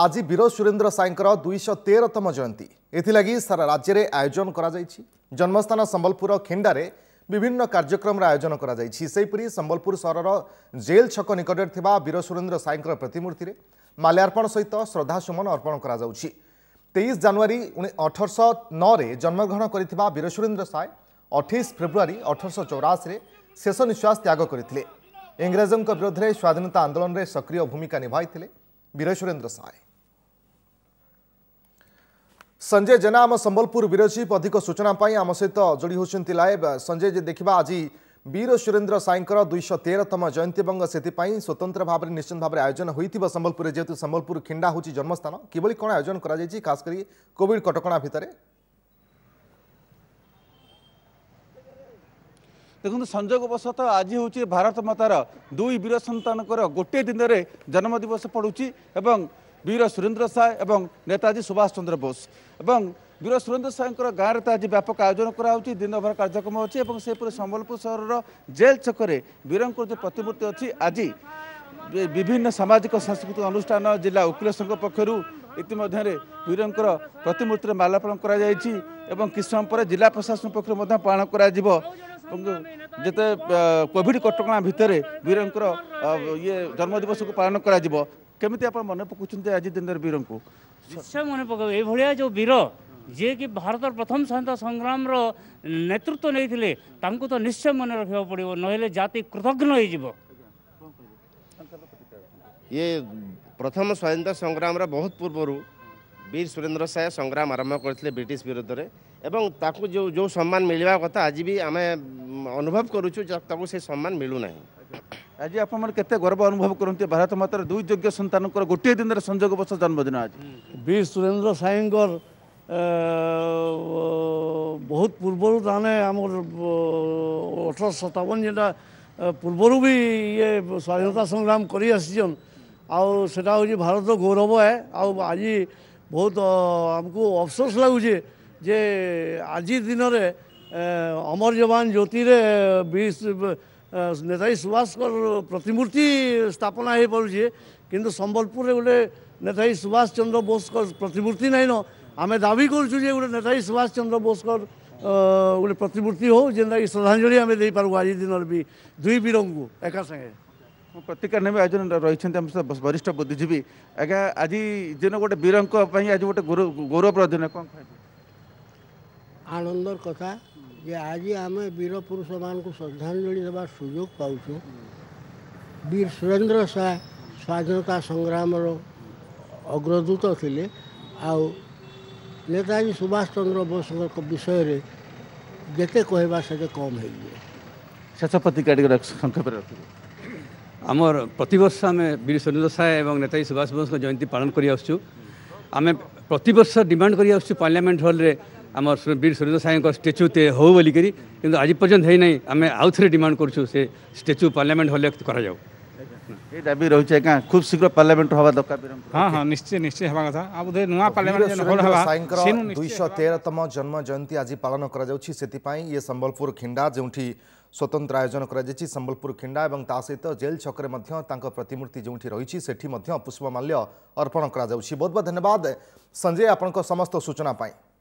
ଆଜି ବୀର ସୁରେନ୍ଦ୍ର ସାଏଙ୍କର ଦୁଇଶହ ତେରତମ ଜୟନ୍ତୀ ଏଥିଲାଗି ସାରା ରାଜ୍ୟରେ ଆୟୋଜନ କରାଯାଇଛି ଜନ୍ମସ୍ଥାନ ସମ୍ବଲପୁର ଖିଣ୍ଡାରେ ବିଭିନ୍ନ କାର୍ଯ୍ୟକ୍ରମର ଆୟୋଜନ କରାଯାଇଛି ସେହିପରି ସମ୍ବଲପୁର ସହରର ଜେଲ୍ ଛକ ନିକଟରେ ଥିବା ବୀର ସୁରେନ୍ଦ୍ର ସାଏଙ୍କର ପ୍ରତିମୂର୍ତ୍ତିରେ ମାଲ୍ୟାର୍ପଣ ସହିତ ଶ୍ରଦ୍ଧାସୁମନ ଅର୍ପଣ କରାଯାଉଛି ତେଇଶ ଜାନୁଆରୀ ଅଠରଶହ ନଅରେ ଜନ୍ମଗ୍ରହଣ କରିଥିବା ବୀର ସୁରେନ୍ଦ୍ର ସାଏ ଅଠେଇଶ ଫେବୃଆରୀ ଅଠରଶହ ଚଉରାଅଶୀରେ ଶେଷ ନିଶ୍ୱାସ ତ୍ୟାଗ କରିଥିଲେ ଇଂରେଜଙ୍କ ବିରୋଧରେ ସ୍ୱାଧୀନତା ଆନ୍ଦୋଳନରେ ସକ୍ରିୟ ଭୂମିକା ନିଭାଇଥିଲେ ବିରୟ ସୁରେନ୍ଦ୍ର ସାଏ ସଞ୍ଜୟ ଜେନା ଆମ ସମ୍ବଲପୁର ବିରଚିପ ଅଧିକ ସୂଚନା ପାଇଁ ଆମ ସହିତ ଯୋଡ଼ି ହେଉଛନ୍ତି ଲାଇଭ୍ ସଞ୍ଜୟ ଦେଖିବା ଆଜି বীর সুরেন্দ্র সাইঙ্কর দুইশহ তেরতম জয়ন্তী এবং সেপাই স্বতন্ত্র ভাবে নিশ্চিত ভাবে আয়োজন হয়েছিল সম্বলপুরে যেহেতু সম্বলপুর খিন্ডা হচ্ছে জন্মস্থান কিভাবে কোণ আয়োজন করা যাই খাস করে কোভিড কটকা ভিতরে ଦେଖନ୍ତୁ ସଂଯୋଗ ବଶତଃ ଆଜି ହେଉଛି ଭାରତ ମାତାର ଦୁଇ ବୀର ସନ୍ତାନଙ୍କର ଗୋଟିଏ ଦିନରେ ଜନ୍ମଦିବସ ପଡ଼ୁଛି ଏବଂ ବୀର ସୁରେନ୍ଦ୍ର ସାଏ ଏବଂ ନେତାଜୀ ସୁଭାଷ ଚନ୍ଦ୍ର ବୋଷ ଏବଂ ବୀର ସୁରେନ୍ଦ୍ର ସାଏଙ୍କର ଗାଁରେ ତ ଆଜି ବ୍ୟାପକ ଆୟୋଜନ କରାହେଉଛି ଦିନଭର କାର୍ଯ୍ୟକ୍ରମ ଅଛି ଏବଂ ସେହିପରି ସମ୍ବଲପୁର ସହରର ଜେଲ୍ ଛକରେ ବୀରଙ୍କର ଯେଉଁ ପ୍ରତିମୂର୍ତ୍ତି ଅଛି ଆଜି ବିଭିନ୍ନ ସାମାଜିକ ସାଂସ୍କୃତିକ ଅନୁଷ୍ଠାନ ଜିଲ୍ଲା ଓକିଲ ସଂଘ ପକ୍ଷରୁ ଇତିମଧ୍ୟରେ ବୀରଙ୍କର ପ୍ରତିମୂର୍ତ୍ତିରେ ମାଲାପାଳନ କରାଯାଇଛି ଏବଂ କିଛି ସମୟ ପରେ ଜିଲ୍ଲା ପ୍ରଶାସନ ପକ୍ଷରୁ ମଧ୍ୟ ପାଳନ କରାଯିବ कोड कटकरण भित्र वीरको इ जमिवसँगन के आज दिन वीरु निश्चय मन पकाभ जो वीर जि भारत प्रथम स्वाधीनता संग्राम र नेतृत्व नै त निश्चय मन रकृति कृतज्ञज यथम स्वाधीनता संग्राम र बहुत पूर्वहरू वीर सुरेन्द्र साय संग्राम आरम्भ गरिदि এবং তাকে যে যে সম্মান মিলবা কথা আজ বি আমি অনুভব করুছু তাকে সে সম্মান মিলু না আজ আপনার কেতে গর্ব অনুভব করতে ভারত মাতার দুই যোগ্য সন্তানকর গোটিয়ে দিনের সংযোগ বর্ষ জন্মদিন আজ বীর সুরেন্দ্র সাইঙ্কর বহুত পূর্বর তাহলে আমার অঠরশ সতাবন যেটা পূর্বর বি ইয়ে স্বাধীনতা সংগ্রাম করে আসছেন আউ সেটা হচ্ছে ভারত গৌরব আউ আজি বহুত আমাকে অফসোস লাগুছে ଯେ ଆଜି ଦିନରେ ଅମର ଯବାନ ଜ୍ୟୋତିରେ ନେତାଜୀ ସୁଭାଷଙ୍କର ପ୍ରତିମୂର୍ତ୍ତି ସ୍ଥାପନା ହେଇପାରୁଛି କିନ୍ତୁ ସମ୍ବଲପୁରରେ ଗୋଟେ ନେତାଜୀ ସୁଭାଷ ଚନ୍ଦ୍ର ବୋଷଙ୍କର ପ୍ରତିମୂର୍ତ୍ତି ନାଇଁନ ଆମେ ଦାବି କରୁଛୁ ଯେ ଗୋଟେ ନେତାଜୀ ସୁଭାଷ ଚନ୍ଦ୍ର ବୋଷଙ୍କର ଗୋଟେ ପ୍ରତିମୂର୍ତ୍ତି ହଉ ଯେନ୍ଟାକି ଶ୍ରଦ୍ଧାଞ୍ଜଳି ଆମେ ଦେଇପାରିବୁ ଆଜି ଦିନରେ ବି ଦୁଇ ବୀରଙ୍କୁ ଏକା ସାଙ୍ଗେ ମୁଁ ପ୍ରତିକାର ନେବି ଆଜି ରହିଛନ୍ତି ଆମ ସହିତ ବରିଷ୍ଠ ବୁଦ୍ଧିଜୀବୀ ଆଜ୍ଞା ଆଜି ଦିନ ଗୋଟେ ବୀରଙ୍କ ପାଇଁ ଆଜି ଗୋଟେ ଗୌରବର ଦିନ କ'ଣ କହିବେ ଆନନ୍ଦର କଥା ଯେ ଆଜି ଆମେ ବୀର ପୁରୁଷମାନଙ୍କୁ ଶ୍ରଦ୍ଧାଞ୍ଜଳି ଦେବାର ସୁଯୋଗ ପାଉଛୁ ବୀର ସୁରେନ୍ଦ୍ର ଶାହା ସ୍ୱାଧୀନତା ସଂଗ୍ରାମର ଅଗ୍ରଦୂତ ଥିଲେ ଆଉ ନେତାଜୀ ସୁଭାଷ ଚନ୍ଦ୍ର ବୋଷଙ୍କ ବିଷୟରେ ଯେତେ କହିବା ସେତେ କମ୍ ହେଇଯିବ ଶେଷ ପ୍ରତିକ୍ରିୟା ସଂକ୍ଷେପରେ ରଖିବେ ଆମର ପ୍ରତିବର୍ଷ ଆମେ ବୀର ସୁରେନ୍ଦ୍ର ସାଏ ଏବଂ ନେତାଜୀ ସୁଭାଷ ବୋଷଙ୍କ ଜୟନ୍ତୀ ପାଳନ କରି ଆସୁଛୁ ଆମେ ପ୍ରତିବର୍ଷ ଡିମାଣ୍ଡ କରି ଆସୁଛୁ ପାର୍ଲାମେଣ୍ଟ ହଲ୍ରେ आम वीर सुरेन्द्र साई स्टाच्यू ते हो बोलिक आज पर्यटन है ना आम आउ थे डिमाण कर स्टाच्यू पार्लियामेंट हल्ले कर दबी रही है क्या खूब शीघ्र पार्लियामेंट हाँ हाँ निश्चय निश्चय हवा कथ बोधे नुआ पार्लियामेंट दुई तेरतम जन्म जयंती आज पालन करे सम्बलपुर खिंडा जो स्वतंत्र आयोजन कर संबलपुर खिंडा और ता सहित जेल छक प्रतिमूर्ति जो रही से पुष्पमाल्य अर्पण कर बहुत धन्यवाद संजय आपण समस्त सूचना